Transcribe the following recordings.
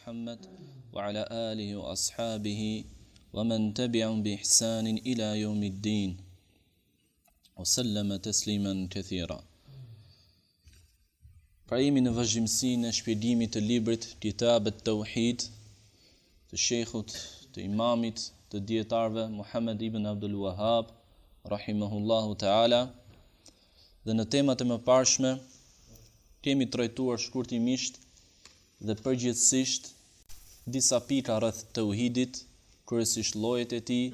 Muhammadu wa ala alihi wa ashabihi wa man tabi'u bi ihsan ila yawm al din usallama taslima kathira Fahajm në vazhdimsinë e shpërdëtimit të librit Kitab at-Tawhid të shejkhut të imamit të dietarëve Muhammed ibn Abdul Wahhab rahimahullahu taala dhe në temat e mëparshme kemi trajtuar shkurtimisht dhe përgjithsisht disa pika rreth tauhidit, kryesisht llojet e tij.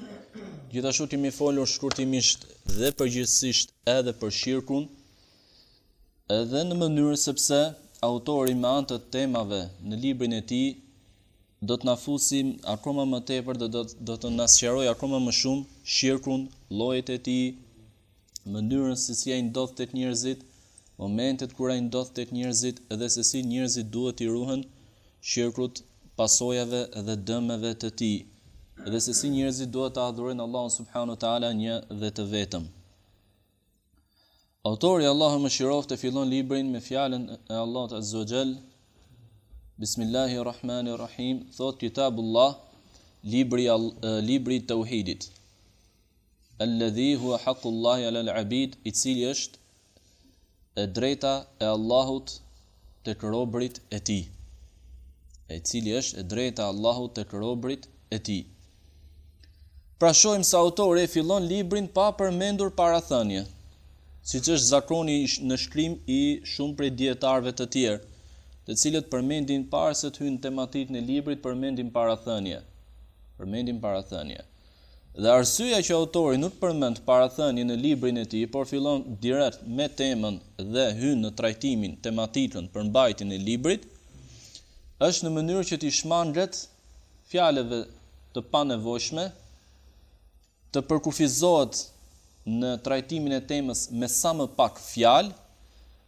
Gjithashtu kemi folur shkurtimisht dhe përgjithsisht edhe për shirkun, edhe në mënyrë sepse autori me anë të temave në librin e tij do të na fusim akoma më tepër dhe do do të na akoma më shumë shirkun, llojet e tij, mënyrën se si ai ndodh të njerëzit momentet kur ai ndodh tek njerëzit dhe se si njerëzit duhet të ruhen shirkut, pasojave dhe dëmeve të tij, dhe se si njerëzit duhet të adhurojnë Allahun subhanahu wa taala një dhe të vetëm. Autori Allahu mëshiroftë fillon librin me fjalën e Allahut Azza wa Bismillahirrahmanirrahim thot Kitabullah libri libri i tauhidit alladhi huwa haqqullah ala al-abid i cili është e drejta e Allahut të kërobrit e ti. E cili është e drejta e Allahut të kërobrit e ti. Pra shojmë sa autore e filon librin pa për mendur para thënje, si që është zakoni në shkrim i shumë prej djetarve të tjerë, dhe cilët përmendin parë se të hynë tematit në librit përmendin parathënje. Përmendin parathënje. Dhe arsyeja që autori nuk përmend para në librin e tij, por fillon direkt me temën dhe hyn në trajtimin tematikën për mbajtjen e librit, është në mënyrë që ti shmanget fjalëve të panevojshme të përkufizohet në trajtimin e temës me sa më pak fjalë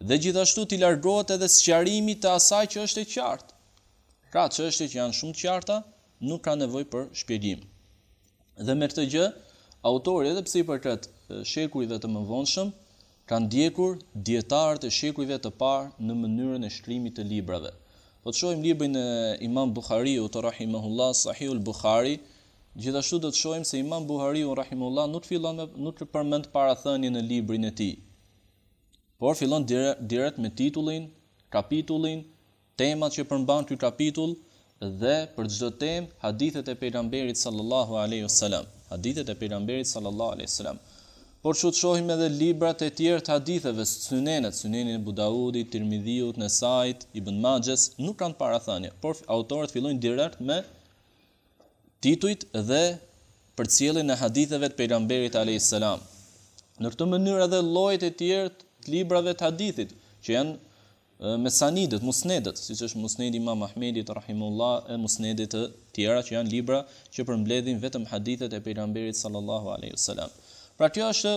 dhe gjithashtu ti largohet edhe sqarimi të asaj që është e qartë. Pra çështjet që janë shumë të qarta nuk kanë nevojë për shpjegim. Dhe me këtë gjë, autori edhe pse i përket shekujve të mëvonshëm, kanë ndjekur dietarët e shekujve të parë në mënyrën e shkrimit të librave. Po të shohim librin e Imam Buhariu të rahimahullah Sahihul bukhari gjithashtu do të shohim se Imam Buhariu rahimahullah nuk fillon me nuk përmend parathënien në librin e tij. Por fillon direkt me titullin, kapitullin, temat që përmban ky kapitull, dhe për çdo temë hadithet e pejgamberit sallallahu alaihi wasallam. Hadithet e pejgamberit sallallahu alaihi wasallam. Por çu shohim edhe librat e tjerë të haditheve, sunenet, sunenin e Budaudit, Tirmidhiut, Nesait, Ibn Majes, nuk kanë parathënie, por autorët fillojnë direkt me titujt dhe përcjelljen e haditheve të pejgamberit alayhis salam. Në këtë mënyrë edhe llojet e tjerë të librave të hadithit që janë me sanidët, musnedët, si që është musnedi ma Mahmedit, Rahimullah, e musnedit të tjera që janë libra që përmbledhin vetëm hadithet e pejramberit sallallahu aleyhi sallam. Pra kjo është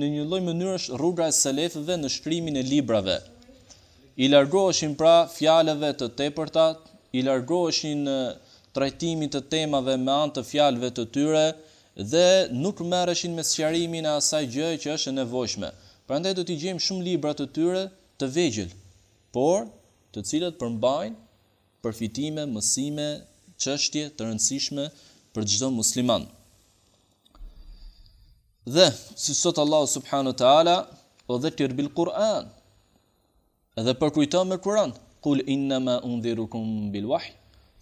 në një loj mënyrë është rrugra e selefëve në shkrymin e librave. I largoheshin pra fjaleve të tepërta, i largoheshin trajtimit të temave me antë të fjalve të tyre dhe nuk mërëshin me sëqarimin e asaj gjë që është e nevojshme. Pra ndaj do t'i gjem shumë libra të tyre të vegjil, por të cilët përmbajnë përfitime, mësime, çështje të rëndësishme për çdo musliman. Dhe si sot Allah subhanahu wa taala o dhe tir bil Quran. Edhe për me Kur'an. Kul inna ma undhirukum bil wahy.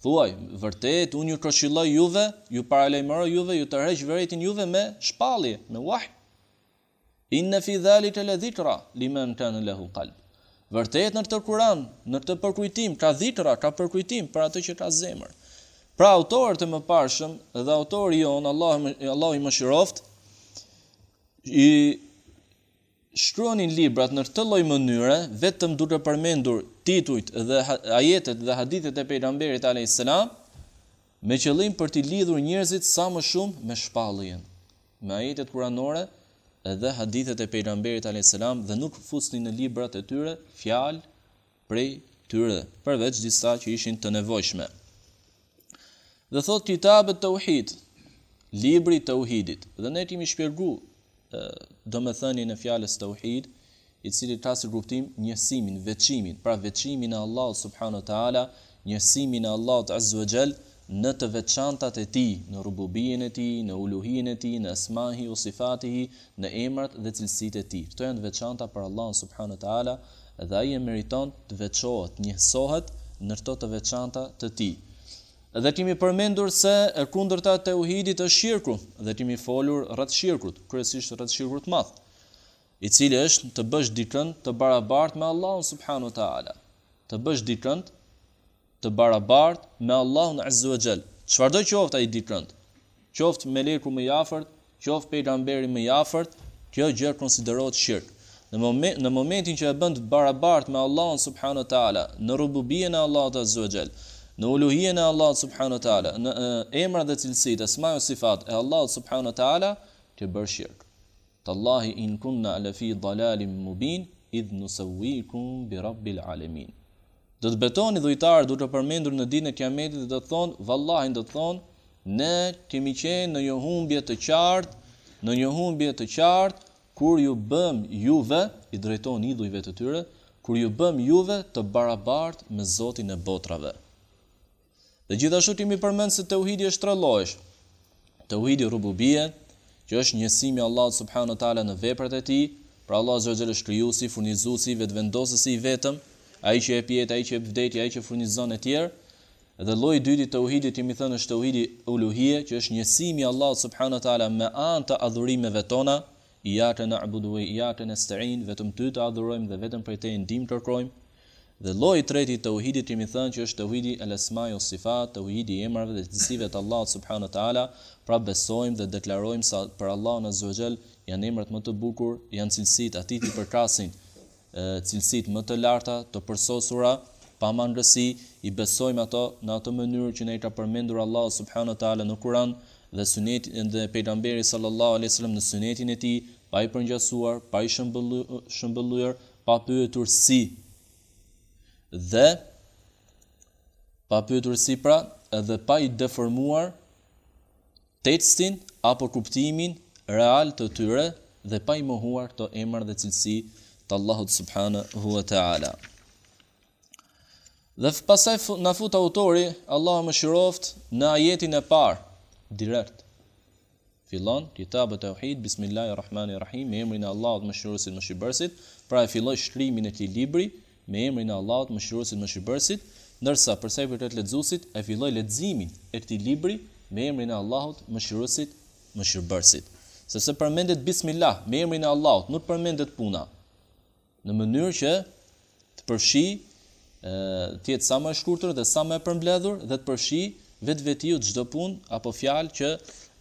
Thuaj, vërtet, unë ju këshilloj juve, ju paralejmëro juve, ju të rejshë vëretin juve me shpalli, me wahj. Inna fi dhalit e le dhikra, limen të në lehu kalbë. Vërtet në këtë Kur'an, në këtë përkujtim ka dhitra, ka përkujtim për atë që ka zemër. Pra autorë të mëparshëm dhe autori jon Allah Allah i shiroft, i shkronin librat në këtë lloj mënyre vetëm duke përmendur titujt dhe ajetet dhe hadithet e pejgamberit alayhis salam me qëllim për të lidhur njerëzit sa më shumë me shpalljen me ajetet kuranore edhe hadithet e pejgamberit alayhis salam dhe nuk fusnin në librat e tyre fjalë prej tyre, përveç disa që ishin të nevojshme. Dhe thot kitabet të uhit, libri të uhidit, dhe ne kemi shpjeguar do me thëni në fjales të i cili ka si gruptim njësimin, veçimin, pra veçimin e Allah subhanu ta'ala, njësimin e Allah të wa jall, në të veçantat e tij, në rububinë e tij, në uluhinë e tij, në esmahi, u sifatihi, në emrat dhe cilësitë e tij. Kto janë të veçanta për Allahun subhanahu wa taala dhe ai e meriton të veçohet, njehsohet në ato të veçanta të tij. Dhe kemi përmendur se e kundërta e uhidit është shirku dhe kemi folur rreth shirkut, kryesisht rreth shirkut të madh, i cili është të bësh dikën të barabartë me Allahun subhanahu wa taala, të bësh dikën të të barabart me Allahun Azza wa Jall. Çfarëdo që oft ai di kënd. Qoft me leku më i afërt, qoft pejgamberi më i afërt, kjo gjë konsiderohet shirq. Në momentin në momentin që e bën të barabart me Allahun Subhanu Teala, në rububien e Allahut Azza wa Jall, në uluhien e Allahut Subhanu Teala, në emra dhe cilësitë, asma dhe sifat e Allahut Subhanu Teala, kjo bën shirq. Tallahi in kunna ala fi dalalin mubin idh nusawwikum bi rabbil alamin do të betoni dhujtarë duke përmendur në ditën e Kiametit do të thonë vallahi do të thonë ne kemi qenë në një humbje të qartë, në një humbje të qartë kur ju bëm juve i drejton idhujve të tyre, kur ju bëm juve të barabartë me Zotin e botrave. Dhe gjithashtu kemi përmend se tauhidi është tre llojsh. Tauhidi rububie, që është njësimi i Allahut wa taala në veprat e tij, pra Allahu xhoxhel krijuesi, furnizuesi, vetvendosësi i vetëm, ai që e pjet, ai që e vdekti, ai që furnizon e tjerë. Dhe lloji i të uhidit i më thënë është uhidi uluhie, që është njësimi Allahu subhanahu wa taala me anë të adhurimeve tona, ja te na'budu wa ja te nesta'in, vetëm ty të adhurojmë dhe vetëm prej teje ndihmë kërkojmë. Dhe lloji i të uhidit i më thënë që është uhidi al-asma'i was-sifat, uhidi i emrave dhe cilësive të Allahut subhanahu wa taala, pra besojmë dhe deklarojmë se për Allahun azza wa janë emrat më të bukur, janë cilësitë atit i përkrasin cilësit më të larta, të përsosura, pa mangësi, i besojmë ato në atë mënyrë që ne i ka përmendur Allah subhanu ta'ala në Kuran dhe sunetin dhe pejgamberi sallallahu alaihi wasallam në sunetin e tij, pa i përngjasuar, pa i shëmbëllu, shëmbëlluar, pa pyetur si. Dhe pa pyetur si pra, edhe pa i deformuar tekstin apo kuptimin real të tyre dhe pa i mohuar këto emra dhe cilësi të Allahut subhanë hua të ala. Dhe pasaj në fut autori, Allah më shiroft në ajetin e parë, direkt. Filon, kitabë të uhid, bismillahi rahmani rahim, me emrin e Allahut më shirosit më shibërsit, pra e filoj shkrimin e ti libri, me emrin e Allahut më shirosit më shibërsit, nërsa përsej për të të ledzusit, e filoj ledzimin e ti libri, me emrin e Allahut më shirosit më shibërsit. se përmendet bismillah, me emrin e Allahut, nuk përmendet puna, në mënyrë që të përfshi ë të jetë sa më shkurtër dhe sa më e përmbledhur dhe të përfshi vetvetiu çdo punë apo fjalë që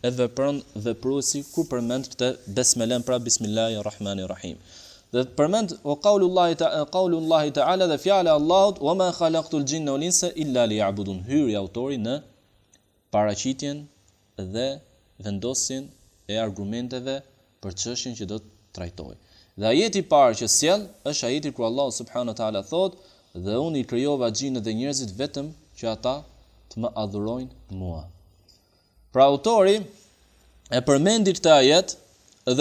e vepron veprusi ku përmend këtë besmelen pra bismillahirrahmanirrahim. Dhe të përmend o qaulullahi ta qaulullahi taala dhe fjala Allahut wa ma khalaqtul jinna wal insa illa liya'budun. Hyri autori në paraqitjen dhe vendosin e argumenteve për çështjen që do të trajtojë. Dhe ajeti i parë që sjell është ajeti ku Allah subhanahu wa taala thotë dhe unë i krijova xhinët dhe njerëzit vetëm që ata të më adhurojnë mua. Pra autori e përmendi këtë ajet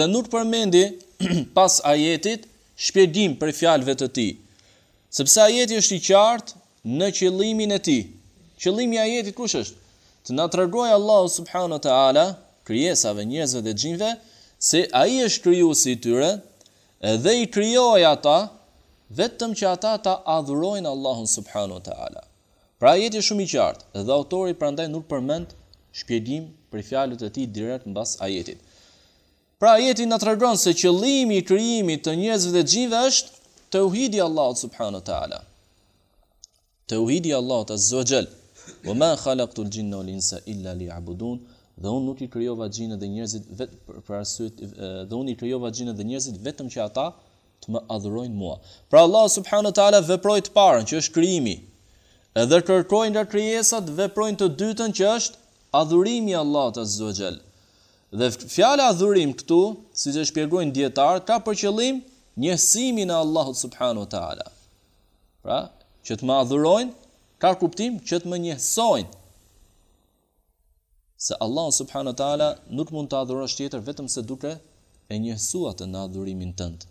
dhe nuk përmendi pas ajetit shpjegim për fjalëve të tij. Sepse ajeti është i qartë në qëllimin e tij. Qëllimi i ajetit kush është? Të na tregojë Allahu subhanahu wa taala krijesave, njerëzve dhe xhinëve se ai është krijuesi i tyre, Edhe i krijoi ata vetëm që ata ta adhurojnë Allahun subhanahu te ala. Pra ajeti është shumë i qartë, edhe autori prandaj nuk përmend shpjegim për fjalët e tij direkt mbas ajetit. Pra ajeti na tregon se qëllimi i krijimit të njerëzve dhe xhive është tauhidi Allahut subhanahu te ala. Tauhidi Allahut azza wa jall. Wa ma khalaqtul jinna wal insa illa liyabudun dhe unë nuk i krijova xhinën dhe njerëzit vetëm për, arsye të dhe unë i krijova xhinën dhe njerëzit vetëm që ata të më adhurojnë mua. Pra Allah subhanahu wa taala veproi të parën që është krijimi. Edhe kërkojnë nga krijesat veprojnë të dytën që është adhurimi Allahut azza wa jall. Dhe fjala adhurim këtu, siç e shpjegojnë dietar, ka për qëllim njësimin e Allahut subhanahu wa taala. Pra, që të më adhurojnë, ka kuptim që të më njësojnë se Allah wa ta'ala nuk mund të adhurosh tjetër vetëm se duke e njësuat në adhurimin tëndë.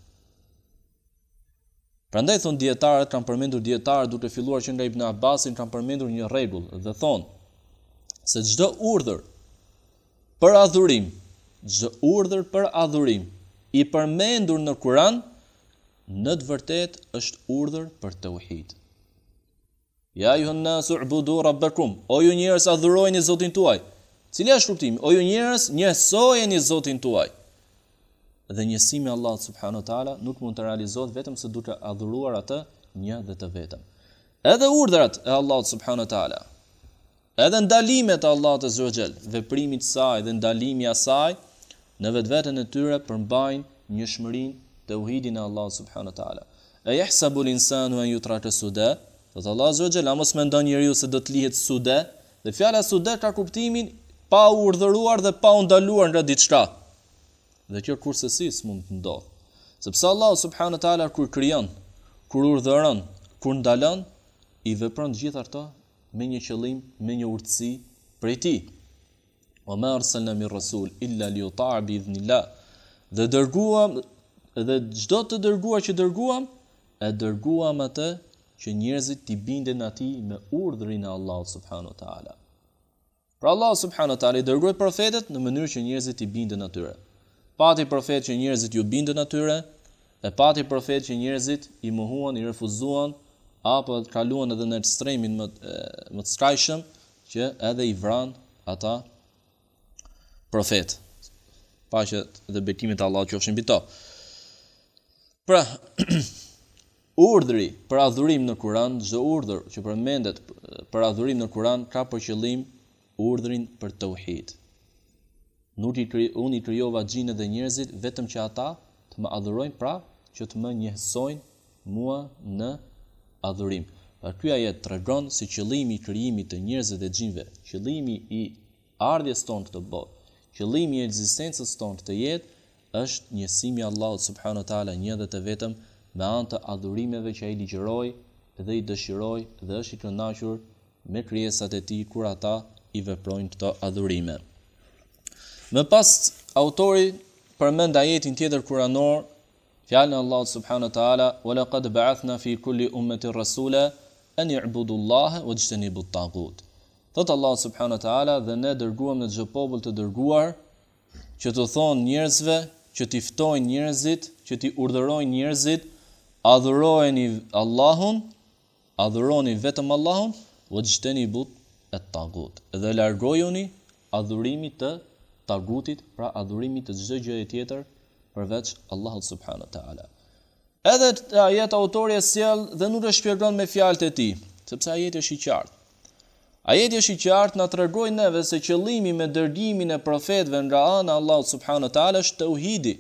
Prandaj thon dietarët kanë përmendur dietar duke filluar që nga Ibn Abbasin kanë përmendur një rregull dhe thon se çdo urdhër për adhurim, çdo urdhër për adhurim i përmendur në Kur'an në të vërtet është urdhër për tauhid. Ja ju nasu ubudu rabbakum, o ju njerëz i Zotin tuaj. Cili është kuptimi? O ju njerëz, njësojeni Zotin tuaj. Dhe njësimi i Allahut subhanahu wa taala nuk mund të realizohet vetëm se duke adhuruar atë një dhe të vetëm. Edhe urdhrat e Allahut subhanahu wa taala. Edhe ndalimet e Allahut azza wa jall, veprimi i saj dhe ndalimi i saj në vetveten e tyre përmbajnë një shmërin të uhidin e Allahut subhanahu wa taala. E yahsabu al-insanu an yutraka suda? Do të Allahu azza wa jall, a mos mendon njeriu se do të lihet suda? Dhe fjala suda ka kuptimin pa u urdhëruar dhe pa u ndaluar nga diçka. Dhe kjo si, s'mund të ndodhë. Sepse Allah subhanahu wa taala kur krijon, kur urdhëron, kur ndalon, i vepron të gjitha ato me një qëllim, me një urtësi prej ti. Wa ma arsalna min rasul illa li yuta'a bi idhnillah. Dhe dërguam dhe çdo të dërguar që dërguam, e dërguam atë që njerëzit t'i binden atij me urdhrin e Allahut subhanahu wa taala. Pra Allah subhanahu wa taala dërgoi profetët në mënyrë që njerëzit i në atyre. Pati profet që njerëzit bindë bindën atyre dhe pati profet që njerëzit i mohuan, i refuzuan apo kaluan edhe në ekstremin më e, më të skajshëm që edhe i vran ata profet. që dhe bekimi Allah Allahut qofshin mbi to. Pra Urdhri për adhurim në Kur'an, çdo urdhër që përmendet për adhurim në Kur'an ka për qëllim urdhrin për të uhit. Nuk i kri, unë i kryova gjinë dhe njerëzit, vetëm që ata të më adhurojnë pra që të më njëhësojnë mua në adhurim. Për kjoja jetë të regronë si qëlimi i kryimi të njerëzit dhe gjinëve, qëlimi i ardhje stonë të të botë, qëlimi i existencës stonë të jetë, është njësimi Allah subhanu ta'ala një dhe të vetëm me anë të adhurimeve që a i ligjeroj dhe i dëshiroj dhe është i kënashur me kryesat e ti kur ata të i veprojnë këto adhurime. Më pas autori përmend ajetin tjetër kuranor, fjalën e Allahut subhanahu wa taala, "Wa laqad ba'athna fi kulli ummatin rasula an ya'budu Allaha wa yajtanibu at-taghut." Thot Allah subhanahu wa taala, "Dhe ne dërguam në çdo popull të dërguar që të thonë njerëzve që t'i ftojnë njerëzit, që t'i urdhërojnë njerëzit, adhurojeni Allahun, adhuroni vetëm Allahun, u xhteni but e tagut. Dhe largojoni adhurimit të tagutit, pra adhurimit të gjithë gjëje tjetër përveç Allahut subhanu ta'ala. Edhe të ajet autori e sjell dhe nuk e shpjegon me fjallët e tij, sepse ajeti është i qartë. Ajeti është i qartë na tregoi neve se qëllimi me dërgimin e profetëve nga ana e Allahut Ta'ala teala është tauhidi.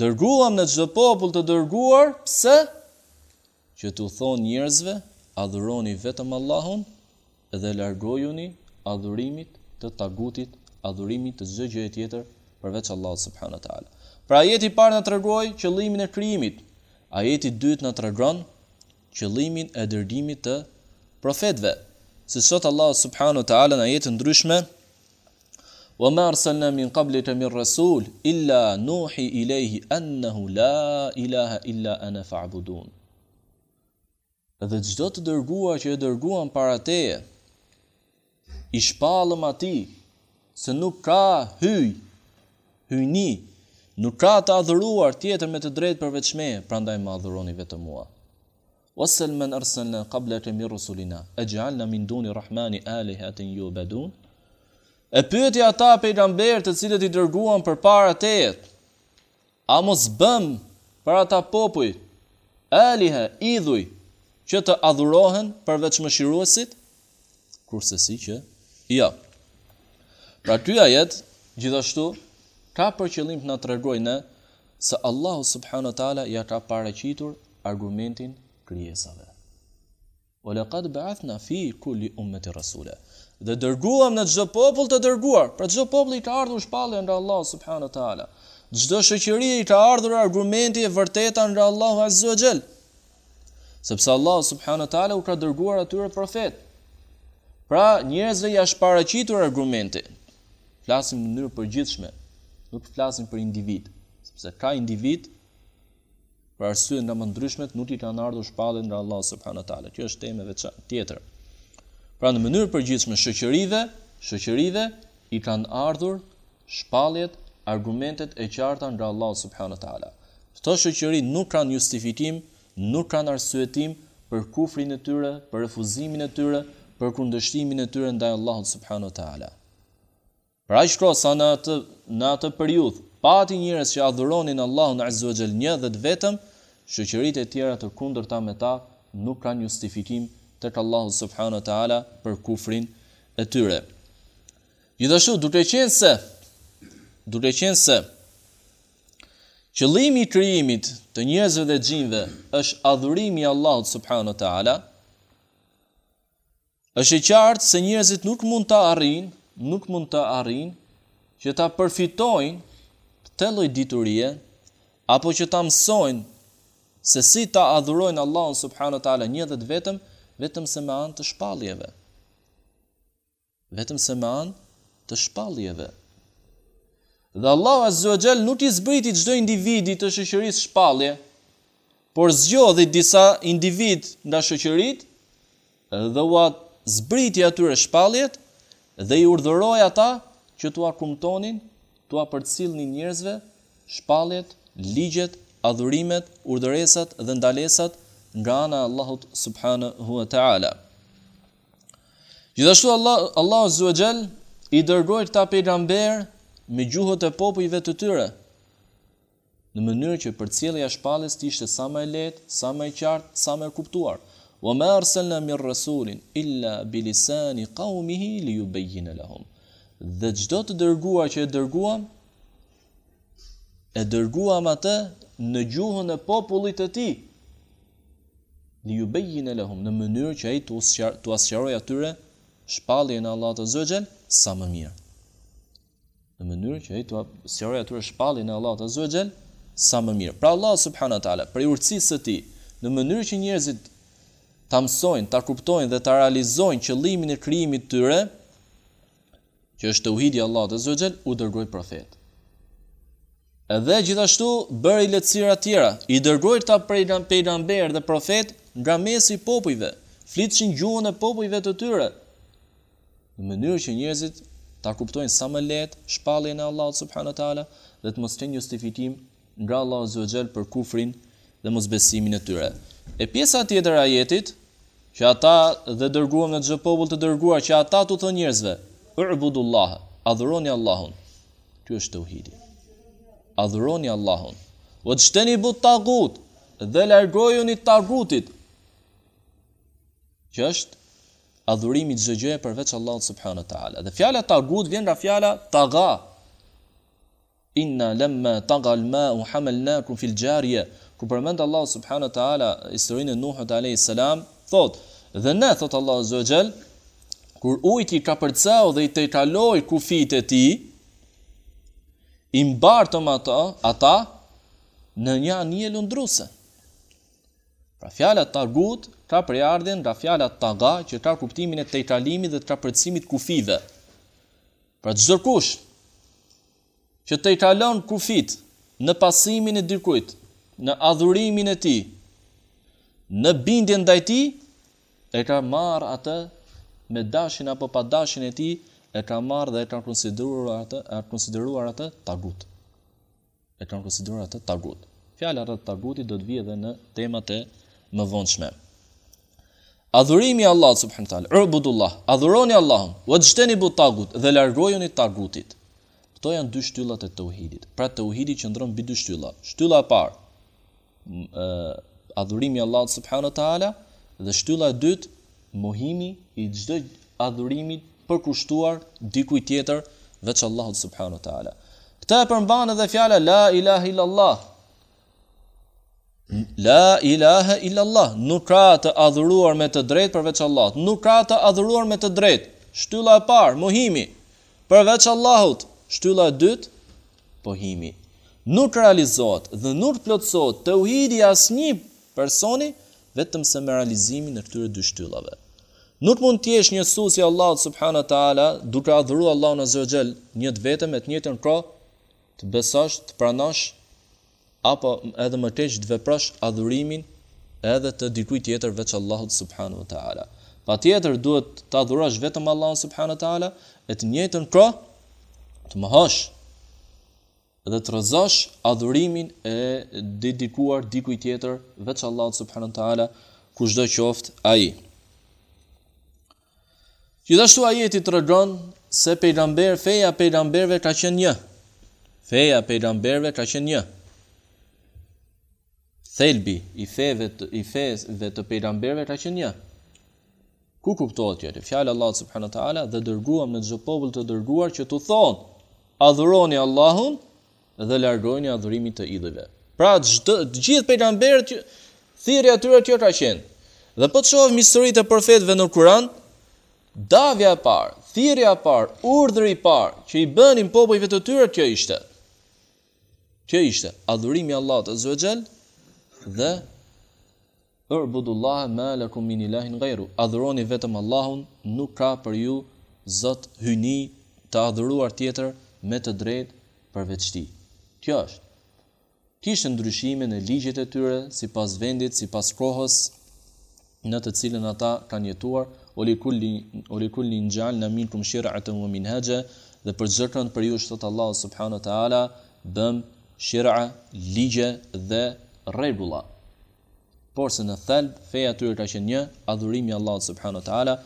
Dërguam në çdo popull të dërguar, pse? Që t'u thonë njerëzve, adhuroni vetëm Allahun dhe largojuni adhurimit të tagutit, adhurimit të çdo gjë tjetër përveç Allahut subhanahu teala. Pra ajeti i parë na tregoi qëllimin e krijimit. Ajeti i dytë na tregon qëllimin e dërgimit të profetëve. Si sot Allah subhanu ta'ala në jetë ndryshme, wa ma arsalna min qablika min rasul illa nuhi ilayhi annahu la ilaha illa ana fa'budun dhe çdo të dërguar që e dërguam para teje i shpalëm ati, se nuk ka hyj, hyjni, nuk ka të adhuruar tjetër me të drejt përveçme, prandaj ma adhuroni vetë mua. Wasel men arsalna qabla kemi rusulina, e gjallna min duni rahmani alih atin ju bedun, e pyeti ata pejgamber të cilët i dërguan për para të jetë, a mos bëm për ata popuj, alihe, idhuj, që të adhurohen përveç më shiruesit, kurse si që, jo. Pra ty ajet, gjithashtu, ka për qëllim të në të regoj në, se Allahu subhanu tala ja ka pareqitur argumentin kryesave. O le qatë bëath në fi kulli umet i rasule. Dhe dërguam në gjithë popull të dërguar, pra gjithë popull i ka ardhu shpallën e nga Allahu subhanu tala. Gjithë shëqëri i ka ardhur argumenti e vërteta nga Allahu azzu e gjelë. Sepse Allahu subhanu tala u ka dërguar atyre profetë. Pra, njerëzve janë shparaqitur argumente. Flasim në mënyrë përgjithshme, nuk flasim për individ, sepse ka individ për arsye nga më nuk i kanë ardhur shpallet nga Allahu subhanahu wa taala. Kjo është temë veçantë tjetër. Pra, në mënyrë përgjithshme shoqërive, shoqërive i kanë ardhur shpalljet, argumentet e qarta nga Allahu subhanahu wa taala. Këto shoqëri nuk kanë justifikim, nuk kanë arsyetim për kufrin e tyre, për refuzimin e tyre, për kundështimin e tyre ndaj Allahut subhanahu te ala. Pra ai shkroi sa në atë në atë periudhë, pati njerëz që adhuronin Allahun azza wa jall një dhe të vetëm, shoqëritë e tjera të kundërta me ta nuk kanë justifikim tek Allahu subhanahu te ala për kufrin e tyre. Gjithashtu duhet të qenë se duhet të qenë se qëllimi i krijimit të njerëzve dhe xhinve është adhurimi i Allahut subhanahu te ala, është e qartë se njerëzit nuk mund të arrinë, nuk mund të arrinë që ta përfitojnë këtë lloj diturie apo që ta mësojnë se si ta adhurojnë Allahun subhanahu teala një dhe vetëm vetëm se me anë të shpalljeve. Vetëm se me anë të shpalljeve. Dhe Allahu azza wa nuk i zbriti çdo individi të shoqërisë shpallje, por zgjodhi disa individ nga shoqëritë dhe u atë zbriti atyre shpaljet dhe i urdhëroj ata që tua kumtonin, tua përcilni njerëzve shpaljet, ligjet, adhurimet, urdhëresat dhe ndalesat nga ana Allahut subhanahu wa taala. Gjithashtu Allah Allahu Zuxhel i dërgoi këta pejgamber me gjuhët e popujve të tyre në mënyrë që përcjellja shpallës të ishte sa më e lehtë, sa më e qartë, sa më e kuptuar wa ma arsalna min rasulin illa bi lisani qaumihi li yubayyana lahum dhe çdo të dërguar që e dërguam e dërguam atë në gjuhën e popullit të tij li yubayyana lahum në mënyrë që ai të sqaroj atyre shpalljen e Allahut azhajal sa më mirë në mënyrë që ai të sqaroj atyre shpalljen e Allahut azhajal sa më mirë pra Allah subhanahu wa taala për urtësisë së tij në mënyrë që njerëzit ta mësojnë, ta kuptojnë dhe ta realizojnë qëllimin e krijimit tyre, që është të uhidi Allah të zëgjel, u dërgoj profet. Edhe gjithashtu bëri letësira tjera, i dërgoi ta prej nga pejgamber dhe profet nga mesi popujve, flitëshin gjuhën e popujve të tyre, në mënyrë që njerëzit ta kuptojnë sa më letë shpalli e Allah subhanu ta'ala dhe të mos të një stifitim nga Allah zëgjel për kufrin dhe mosbesimin e tyre. E pjesa tjetër a jetit, që ata dhe dërguam në të popull të dërguar, që ata të thë njerëzve, ërbudullahë, adhëroni Allahun, kjo është të uhidi. Adhëroni Allahun, o të shteni but tagut, dhe largoju një tagutit, që është adhurimi të zëgjë përveç Allahut subhanu ta'ala. Dhe fjala tagut vjen nga fjala taga, inna lemma tagal ma u hamel nakum fil ku përmend Allahu subhanahu teala historinë e Nuhut alayhis salam, thot, dhe ne thot Allahu azza Kur ujti ka përcau dhe i tejkaloi kufit e ti, i mbartëm ato, ata në një një lundruse. Pra fjallat ta ka prejardin, ka fjallat ta ga, që ka kuptimin e te dhe ka përcimit kufive. Pra të kush që tejkalon kufit në pasimin e dyrkujt, në adhurimin e ti, në bindjen dhe ti, e ka marrë atë me dashin apo pa dashin e ti, e ka marrë dhe e ka konsideruar atë tagut. E ka konsideruar atë tagut. Fjala atë tagutit do të vje dhe në temat e më Adhurimi Allah, subhënë talë, rëbudullah, adhuroni Allahum, u të gjëteni bu tagut dhe largojuni tagutit. Këto janë dy shtyllat e të uhidit. Pra të uhidit që ndronë bi dy shtyllat. Shtyllat parë, uh, adhurimi Allahut subhanahu wa taala dhe shtylla e dytë mohimi i çdo adhurimi përkushtuar dikujt tjetër veç Allahut subhanahu wa taala. këta e përmban edhe fjala la ilaha illa allah. La ilaha illa allah, nuk ka të adhuruar me të drejtë përveç Allahut, nuk ka të adhuruar me të drejtë. Shtylla e parë, mohimi përveç Allahut. Shtylla e dytë, pohimi nuk realizohet dhe nuk plotësohet të uhidi asë një personi, vetëm se me realizimin në këtyre dy shtyllave. Nuk mund të jesh një susi Allah Allahut subhanahu wa taala, duke adhuruar Allahun azza wa jall një të vetëm e të njëtën kohë, të besosh, të pranosh apo edhe më keq të veprosh adhurimin edhe të dikujt tjetër veç Allahut subhanahu wa Pa Patjetër duhet të adhurosh vetëm Allahun subhanahu wa taala, e të njëtën kohë të mohosh dhe të rëzash adhurimin e dedikuar dikuj tjetër veç Allah subhanën të ala ku shdo qoft a Gjithashtu ajeti e ti të rëgjën se pejramber, feja pejramberve ka qenë një. Feja pejramberve ka qenë një. Thelbi i feve të, i feve të pejramberve ka qenë një. Ku kuptohet tjeri? Fjallë Allah subhanën të ta'ala, dhe dërguam në gjopovull të dërguar që të thonë adhuroni Allahun dhe largojnë adhurimin të idhëve. Pra çdo të gjithë pejgamberët thirrja e tyre ka qenë. Dhe po të shohim historitë e profetëve në Kur'an, davja e parë, thirrja e parë, urdhri i parë që i bënin popujve të tyre kjo ishte. Kjo ishte adhurimi Allahut Azza wa dhe Urbudullah ma lakum min ilahin ghayru. Adhuroni vetëm Allahun, nuk ka për ju Zot hyni të adhuruar tjetër me të drejtë për veçtinë. Kjo është. Kishtë ndryshime në ligjit e tyre, si pas vendit, si pas kohës, në të cilën ata kanë jetuar, o li kulli kull në gjallë në minë këmëshirë atëm vë minë hegje, dhe për zërkën për ju shtëtë Allah subhanët e ala, bëm shira, ligje dhe regula. Por se në thelb, feja tyre ka qenë një, adhurimi Allah subhanët e ala,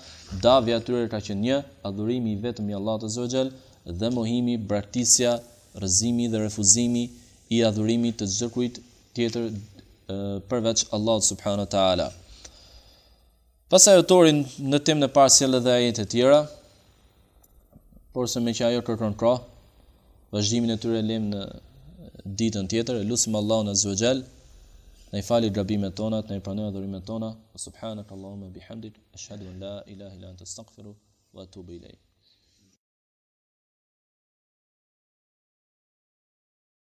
davja tyre ka qenë një, adhurimi vetëm i Allah të zëgjel, dhe mohimi, bratisja rëzimi dhe refuzimi i adhurimi të zërkuit tjetër përveç Allah subhanu ta'ala. Pas e otorin në tim në parë sile dhe ajet e tjera, por se me që ajo kërkën kra, vazhdimin e tyre lem në ditën tjetër, e lusim Allah në zëgjel, në i fali grabime tona, në i pranër adhurime tona, subhanu ka Allah me bihamdit, ashadu në la, la në të stakfiru, wa tubi lejk.